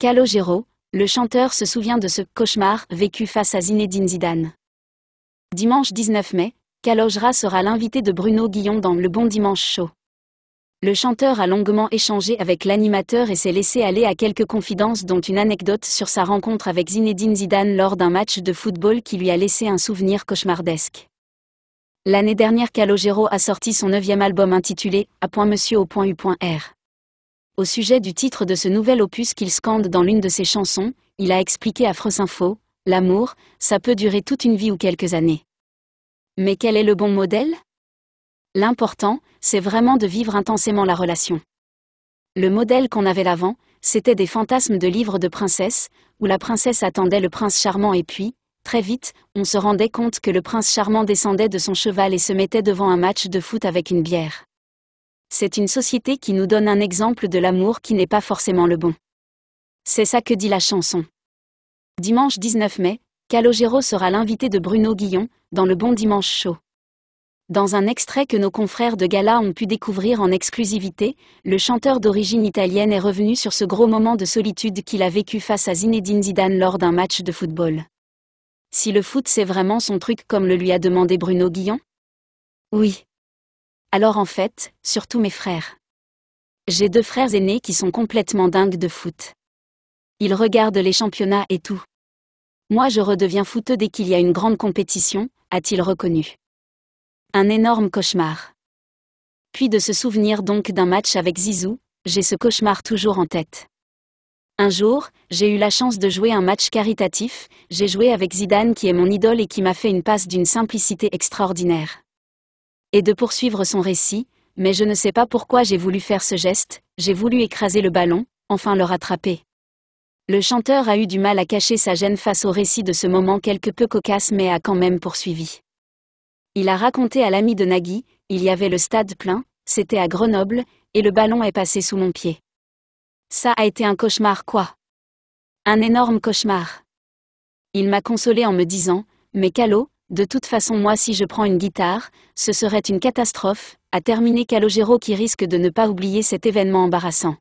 Calogero, le chanteur se souvient de ce cauchemar vécu face à Zinedine Zidane. Dimanche 19 mai, Calogera sera l'invité de Bruno Guillon dans Le Bon Dimanche Show. Le chanteur a longuement échangé avec l'animateur et s'est laissé aller à quelques confidences dont une anecdote sur sa rencontre avec Zinedine Zidane lors d'un match de football qui lui a laissé un souvenir cauchemardesque. L'année dernière Calogero a sorti son neuvième album intitulé « À point monsieur au point u.r ». Au sujet du titre de ce nouvel opus qu'il scande dans l'une de ses chansons, il a expliqué à Frosinfo, L'amour, ça peut durer toute une vie ou quelques années. Mais quel est le bon modèle L'important, c'est vraiment de vivre intensément la relation. Le modèle qu'on avait l'avant, c'était des fantasmes de livres de princesses, où la princesse attendait le prince charmant et puis, très vite, on se rendait compte que le prince charmant descendait de son cheval et se mettait devant un match de foot avec une bière. C'est une société qui nous donne un exemple de l'amour qui n'est pas forcément le bon. C'est ça que dit la chanson. Dimanche 19 mai, Calogero sera l'invité de Bruno Guillon, dans le Bon Dimanche Show. Dans un extrait que nos confrères de Gala ont pu découvrir en exclusivité, le chanteur d'origine italienne est revenu sur ce gros moment de solitude qu'il a vécu face à Zinedine Zidane lors d'un match de football. Si le foot c'est vraiment son truc comme le lui a demandé Bruno Guillon Oui. Alors en fait, surtout mes frères. J'ai deux frères aînés qui sont complètement dingues de foot. Ils regardent les championnats et tout. Moi je redeviens fouteux dès qu'il y a une grande compétition, a-t-il reconnu. Un énorme cauchemar. Puis de se souvenir donc d'un match avec Zizou, j'ai ce cauchemar toujours en tête. Un jour, j'ai eu la chance de jouer un match caritatif, j'ai joué avec Zidane qui est mon idole et qui m'a fait une passe d'une simplicité extraordinaire et de poursuivre son récit, mais je ne sais pas pourquoi j'ai voulu faire ce geste, j'ai voulu écraser le ballon, enfin le rattraper. Le chanteur a eu du mal à cacher sa gêne face au récit de ce moment quelque peu cocasse mais a quand même poursuivi. Il a raconté à l'ami de Nagui, il y avait le stade plein, c'était à Grenoble, et le ballon est passé sous mon pied. Ça a été un cauchemar quoi Un énorme cauchemar. Il m'a consolé en me disant, mais Calo, de toute façon moi si je prends une guitare, ce serait une catastrophe, a terminé Calogero qui risque de ne pas oublier cet événement embarrassant.